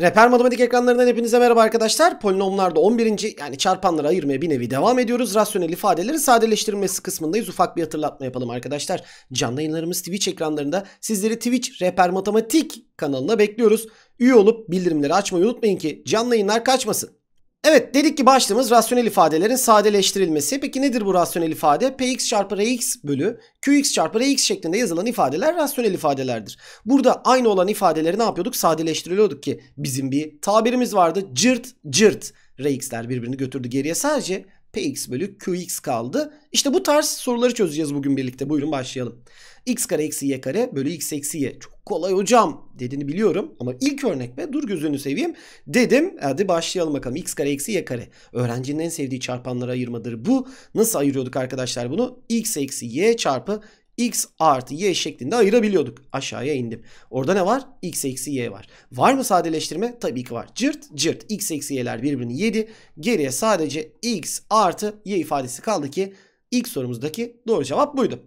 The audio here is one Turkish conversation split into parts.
Reper Matematik ekranlarından hepinize merhaba arkadaşlar. Polinomlarda 11. yani çarpanları ayırmaya bir nevi devam ediyoruz. Rasyonel ifadeleri sadeleştirmesi kısmındayız. Ufak bir hatırlatma yapalım arkadaşlar. Canlı yayınlarımız Twitch ekranlarında. Sizleri Twitch Reper Matematik kanalına bekliyoruz. Üye olup bildirimleri açmayı unutmayın ki canlı yayınlar kaçmasın. Evet dedik ki başlığımız rasyonel ifadelerin sadeleştirilmesi. Peki nedir bu rasyonel ifade? Px çarpı Rx bölü Qx çarpı Rx şeklinde yazılan ifadeler rasyonel ifadelerdir. Burada aynı olan ifadeleri ne yapıyorduk? Sadeleştiriliyorduk ki bizim bir tabirimiz vardı. Cırt cırt. Rx'ler birbirini götürdü geriye sadece Px bölü Qx kaldı. İşte bu tarz soruları çözeceğiz bugün birlikte. Buyurun başlayalım x kare eksi y kare bölü x eksi y. Çok kolay hocam dediğini biliyorum ama ilk örnek be dur gözünü seveyim dedim. Hadi başlayalım bakalım x kare eksi y kare. Öğrencinin en sevdiği çarpanlara ayırmadır bu. Nasıl ayırıyorduk arkadaşlar bunu? x eksi y çarpı x artı y şeklinde ayırabiliyorduk. Aşağıya indim. Orada ne var? x eksi y var. Var mı sadeleştirme? Tabii ki var. Cırt cırt x eksi y'ler birbirini yedi. Geriye sadece x artı y ifadesi kaldı ki ilk sorumuzdaki doğru cevap buydu.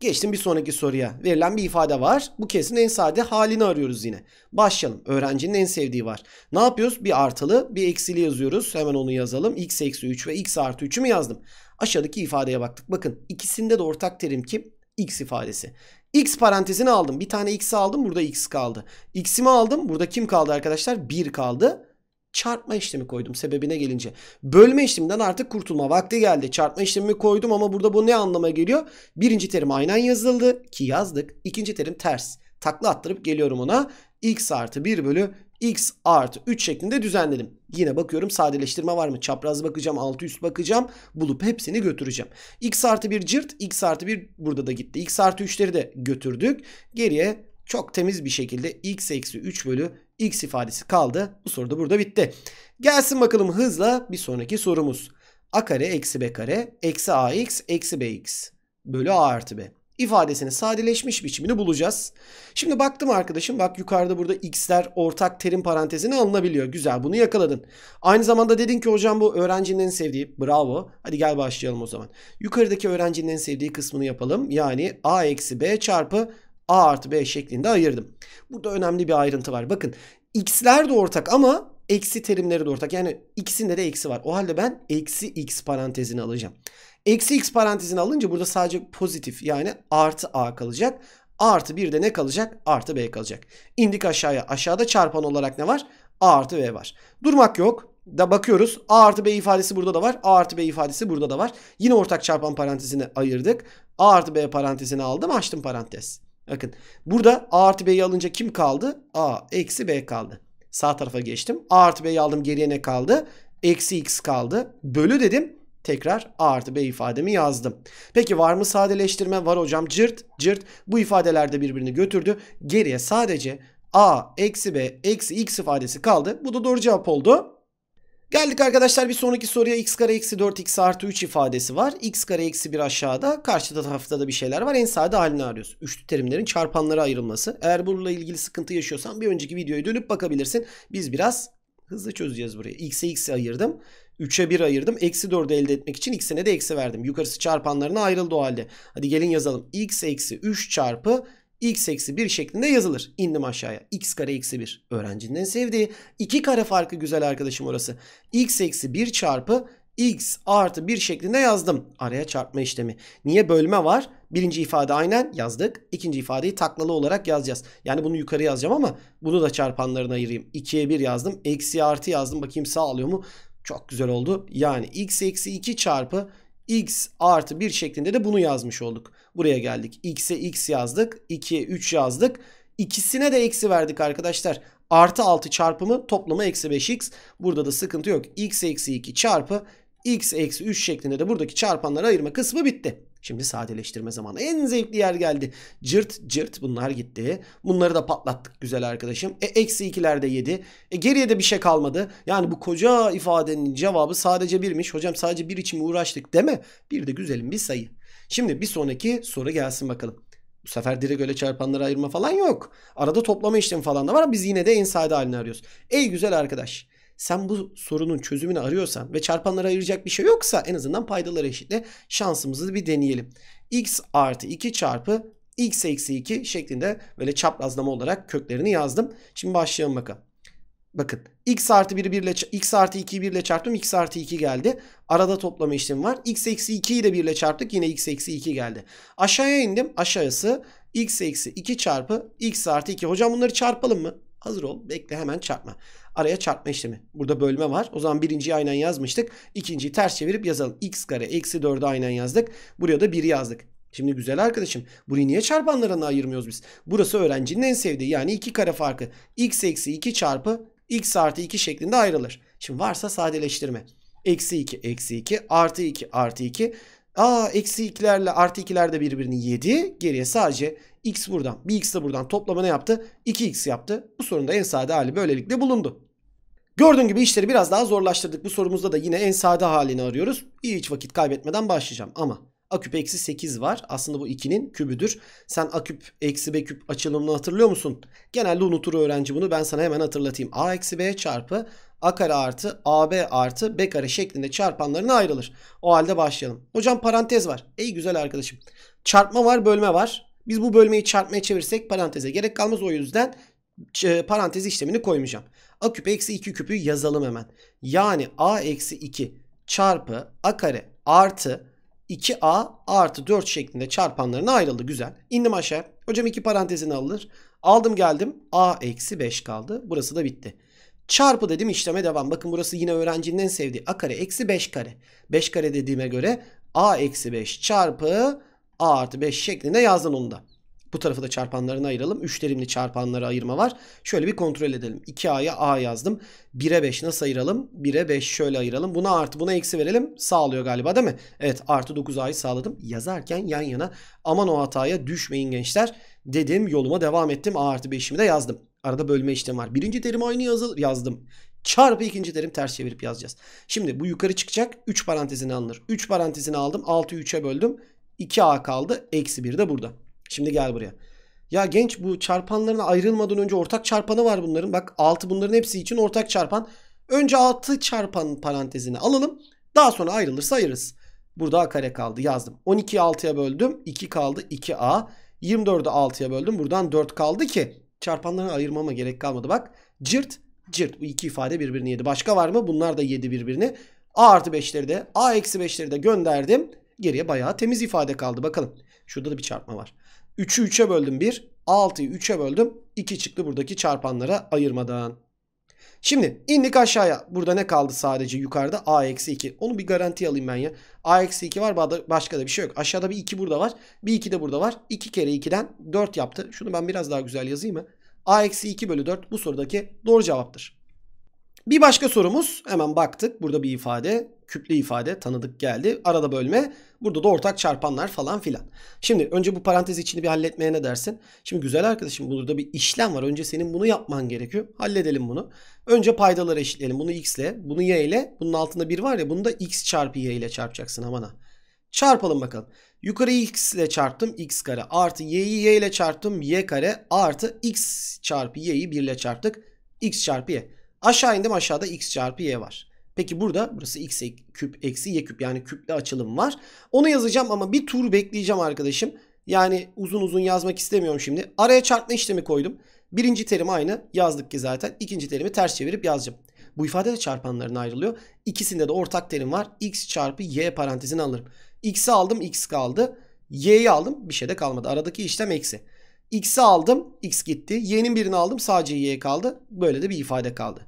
Geçtim bir sonraki soruya. Verilen bir ifade var. Bu kesin en sade halini arıyoruz yine. Başlayalım. Öğrencinin en sevdiği var. Ne yapıyoruz? Bir artılı bir eksili yazıyoruz. Hemen onu yazalım. x eksi 3 ve x artı 3'ü mü yazdım? Aşağıdaki ifadeye baktık. Bakın ikisinde de ortak terim kim? x ifadesi. X parantezini aldım. Bir tane x'i aldım. Burada x kaldı. X'imi aldım. Burada kim kaldı arkadaşlar? 1 kaldı çarpma işlemi koydum sebebine gelince. Bölme işleminden artık kurtulma vakti geldi. Çarpma işlemi koydum ama burada bu ne anlama geliyor? Birinci terim aynen yazıldı ki yazdık. İkinci terim ters. Takla attırıp geliyorum ona. x artı 1 bölü x artı 3 şeklinde düzenledim. Yine bakıyorum sadeleştirme var mı? Çapraz bakacağım, altı üst bakacağım. Bulup hepsini götüreceğim. x artı 1 cırt, x artı 1 burada da gitti. x artı 3'leri de götürdük. Geriye çok temiz bir şekilde x eksi 3 bölü x ifadesi kaldı. Bu soru da burada bitti. Gelsin bakalım hızla bir sonraki sorumuz. a kare eksi b kare eksi ax eksi bx bölü a artı b ifadesinin sadeleşmiş biçimini bulacağız. Şimdi baktım arkadaşım bak yukarıda burada x'ler ortak terim parantezine alınabiliyor. Güzel bunu yakaladın. Aynı zamanda dedin ki hocam bu öğrencinin en sevdiği bravo. Hadi gel başlayalım o zaman. Yukarıdaki öğrencinin en sevdiği kısmını yapalım. Yani a eksi b çarpı A artı B şeklinde ayırdım. Burada önemli bir ayrıntı var. Bakın x'ler de ortak ama eksi terimleri de ortak. Yani ikisinde de eksi var. O halde ben eksi x parantezini alacağım. Eksi x parantezini alınca burada sadece pozitif yani artı a kalacak. artı 1 de ne kalacak? Artı b kalacak. İndik aşağıya. Aşağıda çarpan olarak ne var? A artı b var. Durmak yok. Da bakıyoruz. A artı b ifadesi burada da var. A artı b ifadesi burada da var. Yine ortak çarpan parantezini ayırdık. A artı b parantezini aldım. Açtım parantez. Bakın burada A artı B'yi alınca kim kaldı? A eksi B kaldı. Sağ tarafa geçtim. A artı B'yi aldım geriye ne kaldı? Eksi X kaldı. Bölü dedim. Tekrar A artı B ifademi yazdım. Peki var mı sadeleştirme? Var hocam. Cırt cırt. Bu ifadeler de birbirini götürdü. Geriye sadece A eksi B eksi X ifadesi kaldı. Bu da doğru cevap oldu. Geldik arkadaşlar bir sonraki soruya x kare eksi 4 x artı 3 ifadesi var. x kare eksi 1 aşağıda karşı tarafta da bir şeyler var. En sade halini arıyoruz. Üçlü terimlerin çarpanları ayrılması. Eğer bununla ilgili sıkıntı yaşıyorsan bir önceki videoya dönüp bakabilirsin. Biz biraz hızlı çözeceğiz burayı. x'e x ayırdım. 3'e 1 ayırdım. Eksi 4'ü elde etmek için x'ine de eksi verdim. Yukarısı çarpanlarına ayrıldı o halde. Hadi gelin yazalım. x eksi 3 çarpı x eksi 1 şeklinde yazılır. İndim aşağıya. x kare eksi 1. Öğrencinin sevdiği. 2 kare farkı güzel arkadaşım orası. x eksi 1 çarpı x artı 1 şeklinde yazdım. Araya çarpma işlemi. Niye bölme var? Birinci ifade aynen yazdık. İkinci ifadeyi taklalı olarak yazacağız. Yani bunu yukarı yazacağım ama bunu da çarpanlarına ayırayım. 2'ye 1 yazdım. Eksi artı yazdım. Bakayım sağlıyor mu? Çok güzel oldu. Yani x eksi 2 çarpı x artı 1 şeklinde de bunu yazmış olduk. Buraya geldik. x'e x yazdık. 2'ye 3 yazdık. İkisine de eksi verdik arkadaşlar. Artı 6 çarpımı toplama eksi 5x. Burada da sıkıntı yok. x eksi 2 çarpı x eksi 3 şeklinde de buradaki çarpanları ayırma kısmı bitti. Şimdi sadeleştirme zamanı. En zevkli yer geldi. Cırt cırt bunlar gitti. Bunları da patlattık güzel arkadaşım. E eksi ikilerde yedi. E geriye de bir şey kalmadı. Yani bu koca ifadenin cevabı sadece birmiş. Hocam sadece bir için mi uğraştık deme. Bir de güzelim bir sayı. Şimdi bir sonraki soru gelsin bakalım. Bu sefer direk öyle çarpanları ayırma falan yok. Arada toplama işlemi falan da var. Biz yine de inside halini arıyoruz. Ey güzel arkadaş sen bu sorunun çözümünü arıyorsan ve çarpanlara ayıracak bir şey yoksa en azından paydaları eşitle şansımızı bir deneyelim. x artı 2 çarpı x eksi 2 şeklinde böyle çaprazlama olarak köklerini yazdım. Şimdi başlayalım bakalım. Bakın x artı 1 ile x artı 2'yi 1 ile çarptım. x artı 2 geldi. Arada toplama işlemi var. x eksi 2'yi de 1 ile çarptık. Yine x eksi 2 geldi. Aşağıya indim. Aşağısı x eksi 2 çarpı x artı 2. Hocam bunları çarpalım mı? Hazır ol. Bekle hemen çarpma araya çarpma işlemi. Burada bölme var. O zaman birinciyi aynen yazmıştık. İkinciyi ters çevirip yazalım. X kare eksi 4'ü aynen yazdık. Buraya da 1'i yazdık. Şimdi güzel arkadaşım burayı niye çarpanlarına ayırmıyoruz biz? Burası öğrencinin en sevdiği yani 2 kare farkı. X eksi 2 çarpı x artı 2 şeklinde ayrılır. Şimdi varsa sadeleştirme. Eksi 2 eksi 2 artı 2 artı 2. Aa eksi 2'lerle artı 2'ler de birbirini yedi. Geriye sadece x buradan bir x de buradan toplama ne yaptı? 2x yaptı. Bu sorunda en sade hali böylelikle bulundu. Gördüğün gibi işleri biraz daha zorlaştırdık. Bu sorumuzda da yine en sade halini arıyoruz. İyi hiç vakit kaybetmeden başlayacağım ama A küp eksi 8 var. Aslında bu 2'nin kübüdür. Sen A küp eksi B küp açılımını hatırlıyor musun? Genelde unutur öğrenci bunu. Ben sana hemen hatırlatayım. A eksi B çarpı A kare artı AB artı B kare şeklinde çarpanlarına ayrılır. O halde başlayalım. Hocam parantez var. Ey güzel arkadaşım. Çarpma var bölme var. Biz bu bölmeyi çarpmaya çevirsek paranteze gerek kalmaz. O yüzden e, parantez işlemini koymayacağım. A küp eksi 2 küpü yazalım hemen. Yani A eksi 2 çarpı A kare artı 2A artı 4 şeklinde çarpanlarına ayrıldı. Güzel. İndim aşağı. Hocam iki parantezini alınır. Aldım geldim. A eksi 5 kaldı. Burası da bitti. Çarpı dedim işleme devam. Bakın burası yine öğrencinin en sevdiği. A kare eksi 5 kare. 5 kare dediğime göre A eksi 5 çarpı A artı 5 şeklinde yazdım onu da. Bu tarafı da çarpanlarına ayıralım. 3 terimli çarpanlara ayırma var. Şöyle bir kontrol edelim. 2A'ya A yazdım. 1'e 5 nasıl ayıralım? 1'e 5 şöyle ayıralım. Buna artı buna eksi verelim. Sağlıyor galiba değil mi? Evet artı 9A'yı sağladım. Yazarken yan yana aman o hataya düşmeyin gençler dedim. Yoluma devam ettim. A artı 5'imi de yazdım. Arada bölme işlemi var. Birinci terim aynı yazı yazdım. Çarpı ikinci terim ters çevirip yazacağız. Şimdi bu yukarı çıkacak. 3 parantezini alınır. 3 parantezini aldım. 6'yı 3'e böldüm. 2A kaldı. Eksi 1 de burada. Şimdi gel buraya. Ya genç bu çarpanların ayrılmadan önce ortak çarpanı var bunların. Bak 6 bunların hepsi için ortak çarpan. Önce 6 çarpan parantezini alalım. Daha sonra ayrılırsa ayırırız. Burada A kare kaldı yazdım. 12'yi 6'ya böldüm. 2 kaldı 2A. 24'ü 6'ya böldüm. Buradan 4 kaldı ki çarpanlarını ayırmama gerek kalmadı. Bak cırt cırt. Bu iki ifade birbirini yedi. Başka var mı? Bunlar da yedi birbirini. A artı 5'leri de A eksi 5'leri de gönderdim. Geriye bayağı temiz ifade kaldı. Bakalım. Şurada da bir çarpma var. 3'ü 3'e böldüm 1. 6'yı 3'e böldüm. 2 çıktı buradaki çarpanlara ayırmadan. Şimdi indik aşağıya. Burada ne kaldı sadece yukarıda? A eksi 2. Onu bir garanti alayım ben ya. A eksi 2 var başka da bir şey yok. Aşağıda bir 2 burada var. Bir 2 de burada var. 2 kere 2'den 4 yaptı. Şunu ben biraz daha güzel yazayım mı? A eksi 2 bölü 4 bu sorudaki doğru cevaptır. Bir başka sorumuz hemen baktık. Burada bir ifade küplü ifade tanıdık geldi. Arada bölme. Burada da ortak çarpanlar falan filan. Şimdi önce bu parantez içini bir halletmeye ne dersin? Şimdi güzel arkadaşım burada bir işlem var. Önce senin bunu yapman gerekiyor. Halledelim bunu. Önce paydaları eşitleyelim. Bunu x ile, bunu y ile. Bunun altında bir var ya bunu da x çarpı y ile çarpacaksın aman ha. Çarpalım bakalım. Yukarı x ile çarptım x kare artı y'yi y ile çarptım y kare artı x çarpı y'yi 1 ile çarptık x çarpı y. Aşağı indim aşağıda x çarpı y var. Peki burada burası x küp eksi y küp yani küple açılım var. Onu yazacağım ama bir tur bekleyeceğim arkadaşım. Yani uzun uzun yazmak istemiyorum şimdi. Araya çarpma işlemi koydum. Birinci terim aynı yazdık ki zaten. İkinci terimi ters çevirip yazacağım. Bu ifade de çarpanların ayrılıyor. İkisinde de ortak terim var. x çarpı y parantezini alırım. x'i aldım x kaldı. y'yi aldım bir şey de kalmadı. Aradaki işlem eksi. x'i aldım x gitti. y'nin birini aldım sadece y kaldı. Böyle de bir ifade kaldı.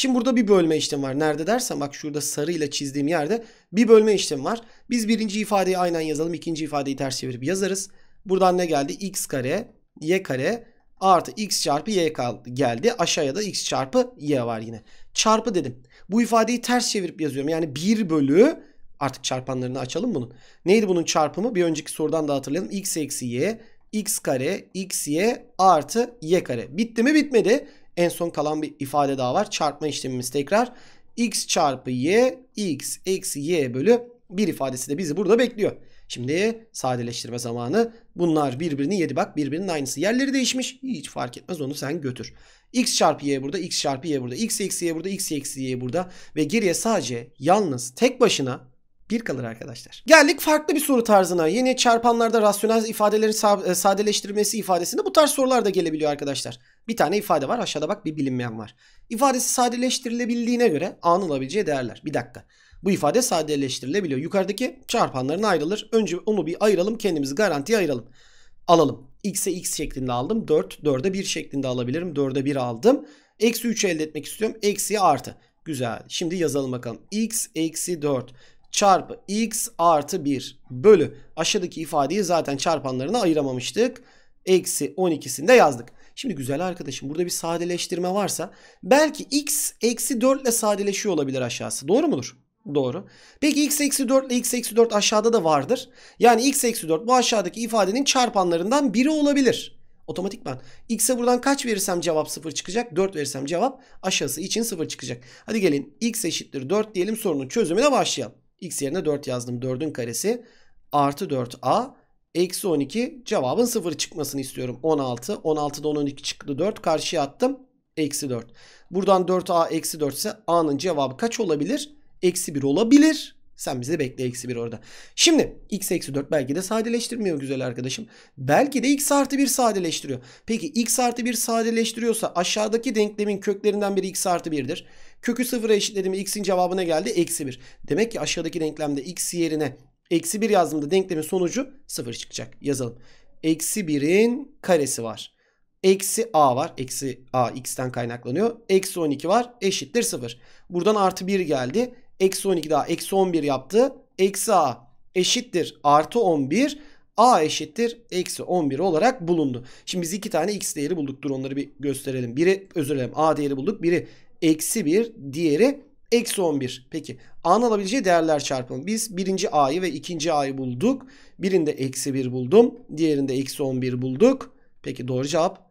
Şimdi burada bir bölme işlemi var. Nerede dersen bak şurada sarıyla çizdiğim yerde bir bölme işlemi var. Biz birinci ifadeyi aynen yazalım. ikinci ifadeyi ters çevirip yazarız. Buradan ne geldi? x kare, y kare artı x çarpı y geldi. Aşağıya da x çarpı y var yine. Çarpı dedim. Bu ifadeyi ters çevirip yazıyorum. Yani 1 bölü artık çarpanlarını açalım bunun. Neydi bunun çarpımı? Bir önceki sorudan da hatırlayalım. x eksi y x kare x y artı y kare. Bitti mi? Bitmedi en son kalan bir ifade daha var. Çarpma işlemimiz tekrar x çarpı y x eksi y bölü 1 ifadesi de bizi burada bekliyor. Şimdi sadeleştirme zamanı. Bunlar birbirini yedi bak birbirinin aynısı. Yerleri değişmiş. Hiç fark etmez onu sen götür. X çarpı Y burada, X çarpı Y burada, X eksi Y burada, X eksi Y burada. Ve geriye sadece yalnız tek başına bir kalır arkadaşlar. Geldik farklı bir soru tarzına. Yeni çarpanlarda rasyonel ifadelerin sadeleştirmesi ifadesinde bu tarz sorular da gelebiliyor arkadaşlar. Bir tane ifade var aşağıda bak bir bilinmeyen var. İfadesi sadeleştirilebildiğine göre A'nın alabileceği değerler. Bir dakika. Bu ifade sadeleştirilebiliyor. Yukarıdaki çarpanların ayrılır. Önce onu bir ayıralım kendimizi garantiye ayıralım. Alalım. X'e X şeklinde aldım. 4, 4'e 1 şeklinde alabilirim. 4'e 1 aldım. Eksi 3 elde etmek istiyorum. Eksiye artı. Güzel. Şimdi yazalım bakalım. X eksi 4 çarpı X artı 1 bölü. Aşağıdaki ifadeyi zaten çarpanlarına ayıramamıştık. Eksi 12'sinde yazdık. Şimdi güzel arkadaşım burada bir sadeleştirme varsa belki x eksi 4 ile sadeleşiyor olabilir aşağısı. Doğru mudur? Doğru. Peki x eksi 4 ile x eksi 4 aşağıda da vardır. Yani x eksi 4 bu aşağıdaki ifadenin çarpanlarından biri olabilir. Otomatikman. X'e buradan kaç verirsem cevap 0 çıkacak. 4 verirsem cevap aşağısı için 0 çıkacak. Hadi gelin x eşittir 4 diyelim sorunun çözümüne başlayalım. X yerine 4 yazdım. 4'ün karesi artı 4a Eksi 12 cevabın 0 çıkmasını istiyorum. 16. 16'da 12 çıktı 4. Karşıya attım. Eksi 4. Buradan 4A eksi 4 ise A'nın cevabı kaç olabilir? Eksi 1 olabilir. Sen bize bekle eksi 1 orada. Şimdi x eksi 4 belki de sadeleştirmiyor güzel arkadaşım. Belki de x artı 1 sadeleştiriyor. Peki x artı 1 sadeleştiriyorsa aşağıdaki denklemin köklerinden biri x artı 1'dir. Kökü 0'a eşitledim x'in cevabına geldi eksi 1. Demek ki aşağıdaki denklemde x yerine Eksi 1 yazdığımda denklemin sonucu 0 çıkacak. Yazalım. Eksi 1'in karesi var. Eksi a var. Eksi a x'ten kaynaklanıyor. Eksi 12 var. Eşittir 0. Buradan artı 1 geldi. Eksi 12 daha eksi 11 yaptı. Eksi a eşittir artı 11. a eşittir eksi 11 olarak bulundu. Şimdi biz iki tane x değeri bulduk. Dur onları bir gösterelim. Biri özür dilerim a değeri bulduk. Biri eksi 1 diğeri Eksi 11. Peki a'n alabileceği değerler çarpımı. Biz birinci A'yı ve ikinci A'yı bulduk. Birinde eksi 1 buldum. Diğerinde eksi 11 bulduk. Peki doğru cevap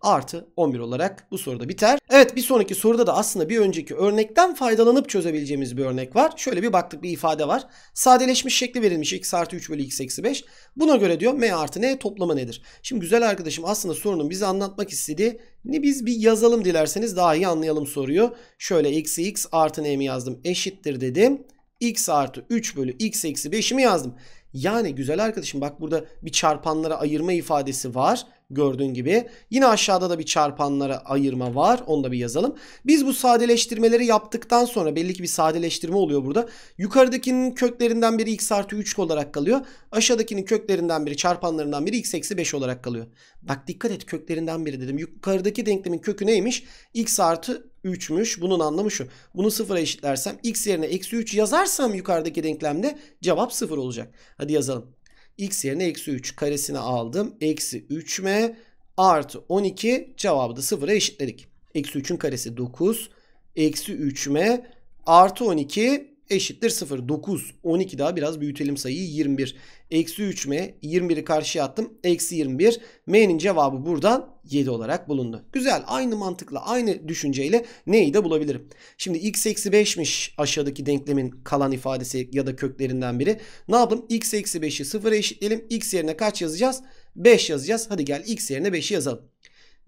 artı 11 olarak bu soruda biter. Evet bir sonraki soruda da aslında bir önceki örnekten faydalanıp çözebileceğimiz bir örnek var. Şöyle bir baktık bir ifade var. Sadeleşmiş şekli verilmiş x artı 3 bölü x eksi 5. Buna göre diyor m artı n toplama nedir? Şimdi güzel arkadaşım aslında sorunun bize anlatmak istediği ne biz bir yazalım dilerseniz daha iyi anlayalım soruyu. Şöyle eksi x artı n'mi yazdım eşittir dedim. x artı 3 bölü x eksi 5'imi yazdım. Yani güzel arkadaşım bak burada bir çarpanlara ayırma ifadesi var gördüğün gibi. Yine aşağıda da bir çarpanlara ayırma var. Onu da bir yazalım. Biz bu sadeleştirmeleri yaptıktan sonra belli ki bir sadeleştirme oluyor burada. Yukarıdakinin köklerinden biri x artı 3 olarak kalıyor. Aşağıdakinin köklerinden biri çarpanlarından biri x eksi 5 olarak kalıyor. Bak dikkat et köklerinden biri dedim. Yukarıdaki denklemin kökü neymiş? x artı 3'müş. Bunun anlamı şu. Bunu sıfıra eşitlersem x yerine eksi 3 yazarsam yukarıdaki denklemde cevap sıfır olacak. Hadi yazalım x yerine eksi 3 karesini aldım. Eksi 3m artı 12 cevabı da sıfıra eşitledik. Eksi 3'ün karesi 9. Eksi 3m artı 12 eşittir 0. 9, 12 daha biraz büyütelim sayıyı 21. Eksi 3m, 21'i karşıya attım. Eksi 21. M'nin cevabı buradan 7 olarak bulundu. Güzel aynı mantıkla aynı düşünceyle neyi de bulabilirim. Şimdi x eksi 5'miş aşağıdaki denklemin kalan ifadesi ya da köklerinden biri. Ne yaptım? x eksi 5'i 0'a eşitleyelim. x yerine kaç yazacağız? 5 yazacağız. Hadi gel x yerine 5'i yazalım.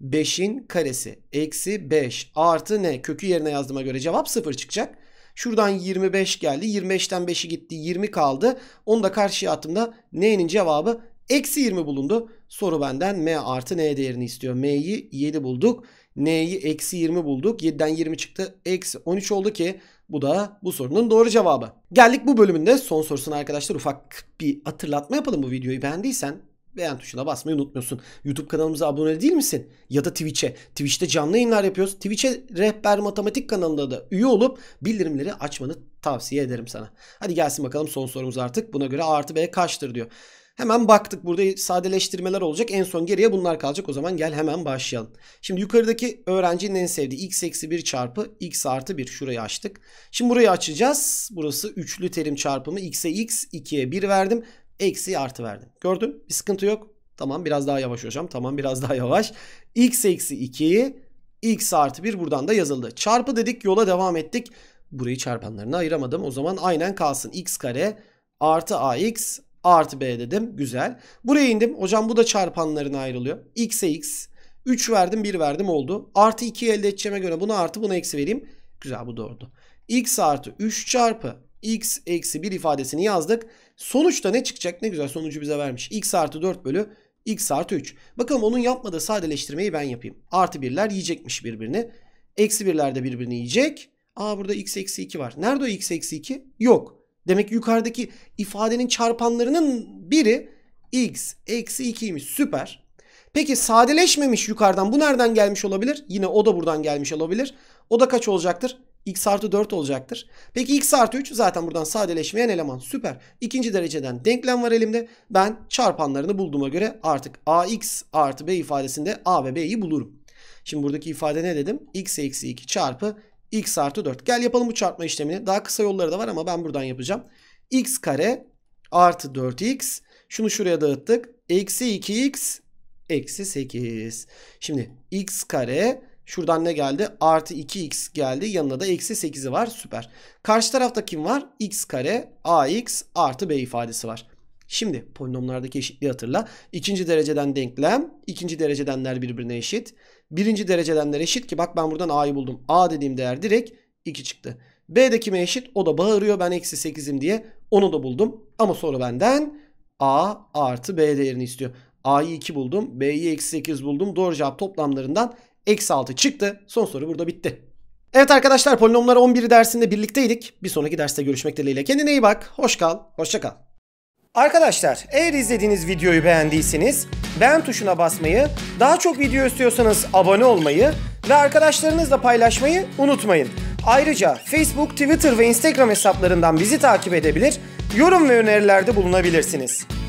5'in karesi eksi 5 artı ne? Kökü yerine yazdığıma göre cevap 0 çıkacak. Şuradan 25 geldi. 25'ten 5'i gitti. 20 kaldı. Onu da karşıya attığımda N'nin cevabı eksi 20 bulundu. Soru benden M artı N değerini istiyor. M'yi 7 bulduk. N'yi eksi 20 bulduk. 7'den 20 çıktı. Eksi 13 oldu ki bu da bu sorunun doğru cevabı. Geldik bu bölümünde son sorusuna arkadaşlar ufak bir hatırlatma yapalım bu videoyu beğendiysen beğen tuşuna basmayı unutmuyorsun. YouTube kanalımıza abone değil misin? Ya da Twitch'e. Twitch'te canlı yayınlar yapıyoruz. Twitch'e Rehber Matematik kanalında da üye olup bildirimleri açmanı tavsiye ederim sana. Hadi gelsin bakalım son sorumuz artık. Buna göre A artı B kaçtır diyor. Hemen baktık burada sadeleştirmeler olacak. En son geriye bunlar kalacak. O zaman gel hemen başlayalım. Şimdi yukarıdaki öğrencinin en sevdiği x eksi 1 çarpı x artı 1. Şurayı açtık. Şimdi burayı açacağız. Burası üçlü terim çarpımı. x'e x, 2'ye 1 verdim eksi artı verdi. Gördün? Bir sıkıntı yok. Tamam biraz daha yavaş hocam. Tamam biraz daha yavaş. X eksi 2 X artı 1 buradan da yazıldı. Çarpı dedik yola devam ettik. Burayı çarpanlarına ayıramadım. O zaman aynen kalsın. X kare artı AX artı B dedim. Güzel. Buraya indim. Hocam bu da çarpanlarına ayrılıyor. X'e X. 3 e verdim 1 verdim oldu. Artı 2 elde edeceğime göre bunu artı bunu eksi vereyim. Güzel bu doğru. X artı 3 çarpı X eksi 1 ifadesini yazdık. Sonuçta ne çıkacak? Ne güzel sonucu bize vermiş. X artı 4 bölü X artı 3. Bakalım onun yapmadığı sadeleştirmeyi ben yapayım. Artı birler yiyecekmiş birbirini. Eksi birler de birbirini yiyecek. Aa burada x eksi 2 var. Nerede o x eksi 2? Yok. Demek ki yukarıdaki ifadenin çarpanlarının biri x eksi 2'ymiş. Süper. Peki sadeleşmemiş yukarıdan. Bu nereden gelmiş olabilir? Yine o da buradan gelmiş olabilir. O da kaç olacaktır? x artı 4 olacaktır. Peki x artı 3 zaten buradan sadeleşmeyen eleman. Süper. İkinci dereceden denklem var elimde. Ben çarpanlarını bulduğuma göre artık ax artı b ifadesinde a ve b'yi bulurum. Şimdi buradaki ifade ne dedim? x eksi 2 çarpı x artı 4. Gel yapalım bu çarpma işlemini. Daha kısa yolları da var ama ben buradan yapacağım. x kare artı 4x. Şunu şuraya dağıttık. Eksi 2x eksi 8. Şimdi x kare Şuradan ne geldi? Artı 2x geldi. Yanında da eksi 8'i var. Süper. Karşı tarafta kim var? x kare ax artı b ifadesi var. Şimdi polinomlardaki eşitliği hatırla. İkinci dereceden denklem. ikinci derecedenler birbirine eşit. Birinci derecedenler eşit ki bak ben buradan a'yı buldum. a dediğim değer direkt 2 çıktı. B de kime eşit? O da bağırıyor ben eksi 8'im diye. Onu da buldum. Ama sonra benden A artı B değerini istiyor. A'yı 2 buldum. B'yi eksi 8 buldum. Doğru cevap toplamlarından eksi 6 çıktı. Son soru burada bitti. Evet arkadaşlar polinomlar 11 dersinde birlikteydik. Bir sonraki derste görüşmek dileğiyle. Kendine iyi bak. Hoş kal. Hoşça kal. Arkadaşlar eğer izlediğiniz videoyu beğendiyseniz beğen tuşuna basmayı, daha çok video istiyorsanız abone olmayı ve arkadaşlarınızla paylaşmayı unutmayın. Ayrıca Facebook, Twitter ve Instagram hesaplarından bizi takip edebilir, yorum ve önerilerde bulunabilirsiniz.